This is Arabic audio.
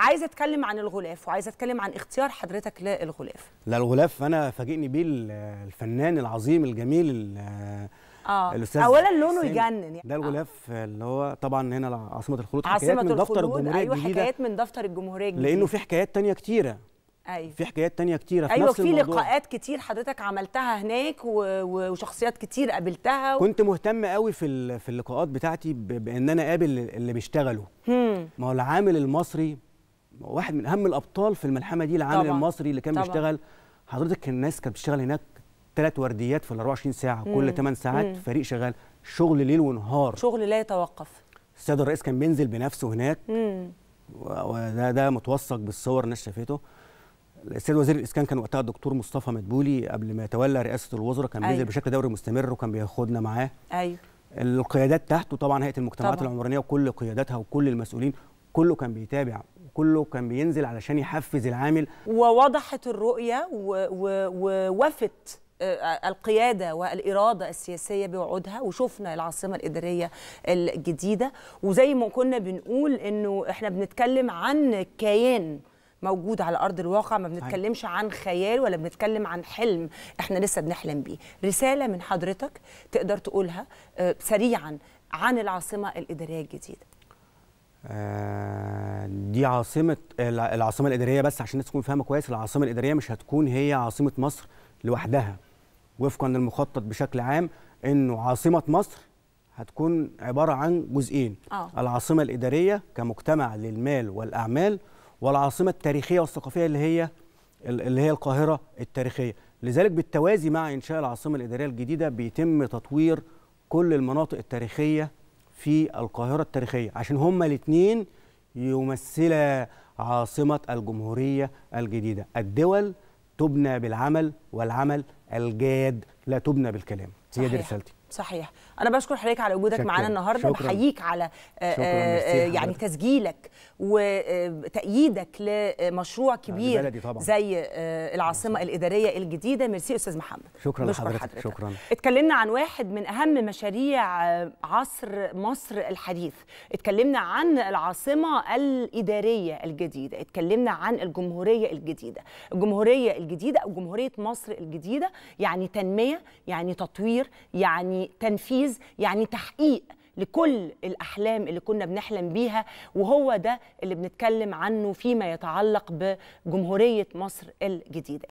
عايزه اتكلم عن الغلاف وعايزه اتكلم عن اختيار حضرتك للغلاف لا الغلاف انا فاجئني بيه الفنان العظيم الجميل اه الاستاذ اولا لونه يجنن يعني ده الغلاف آه. اللي هو طبعا هنا عاصمه الخلود عاصمة حكايات من دفتر الجمهوريه ايوه حكايات من دفتر الجمهوريه الجديدة. لانه في حكايات تانية كتيره ايوه في حكايات تانية كتيره في أيوة نفس في الموضوع. لقاءات كتير حضرتك عملتها هناك وشخصيات كتير قابلتها و... كنت مهتم قوي في في اللقاءات بتاعتي بان انا اقابل اللي بيشتغلوا ما هو العامل المصري واحد من اهم الابطال في الملحمه دي العامل طبعًا. المصري اللي كان طبعًا. بيشتغل حضرتك الناس كانت بتشتغل هناك ثلاث ورديات في ال 24 ساعه مم. كل 8 ساعات مم. فريق شغال شغل ليل ونهار شغل لا يتوقف السيد الرئيس كان بينزل بنفسه هناك مم. وده ده متوثق بالصور الناس شافته السيد وزير الاسكان كان وقتها الدكتور مصطفى مدبولي قبل ما يتولى رئاسه الوزراء كان أيوه. بينزل بشكل دوري مستمر وكان بياخدنا معاه ايوه القيادات تحته طبعا هيئه المجتمعات طبعًا. العمرانيه وكل قياداتها وكل المسؤولين كله كان بيتابع وكله كان بينزل علشان يحفز العامل ووضحت الرؤية ووفت آه، القياده والاراده السياسيه بوعودها وشفنا العاصمه الاداريه الجديده وزي ما كنا بنقول انه احنا بنتكلم عن كيان موجود على ارض الواقع ما بنتكلمش عن خيال ولا بنتكلم عن حلم احنا لسه بنحلم بيه رساله من حضرتك تقدر تقولها آه، سريعا عن العاصمه الاداريه الجديده آه، دي عاصمه العاصمه الاداريه بس عشان الناس تكون فاهمه كويس العاصمه الاداريه مش هتكون هي عاصمه مصر لوحدها وفقا للمخطط بشكل عام انه عاصمه مصر هتكون عباره عن جزئين أوه. العاصمه الاداريه كمجتمع للمال والاعمال والعاصمه التاريخيه والثقافيه اللي هي اللي هي القاهره التاريخيه لذلك بالتوازي مع انشاء العاصمه الاداريه الجديده بيتم تطوير كل المناطق التاريخيه في القاهرة التاريخية عشان هما الاثنين يمثلا عاصمة الجمهورية الجديدة الدول تبنى بالعمل والعمل الجاد لا تبنى بالكلام هي دي رسالتي صحيح انا بشكر حضرتك على وجودك معانا النهارده بحييك على آه، آه، آه، يعني تسجيلك وتأييدك لمشروع كبير طبعا. زي العاصمه الاداريه الجديده ميرسي استاذ محمد شكرا لحضرتك حضرتك. شكرا اتكلمنا عن واحد من اهم مشاريع عصر مصر الحديث اتكلمنا عن العاصمه الاداريه الجديده اتكلمنا عن الجمهوريه الجديده الجمهوريه الجديده او جمهوريه مصر الجديده يعني تنميه يعني تطوير يعني تنفيذ يعني تحقيق لكل الأحلام اللي كنا بنحلم بيها وهو ده اللي بنتكلم عنه فيما يتعلق بجمهورية مصر الجديدة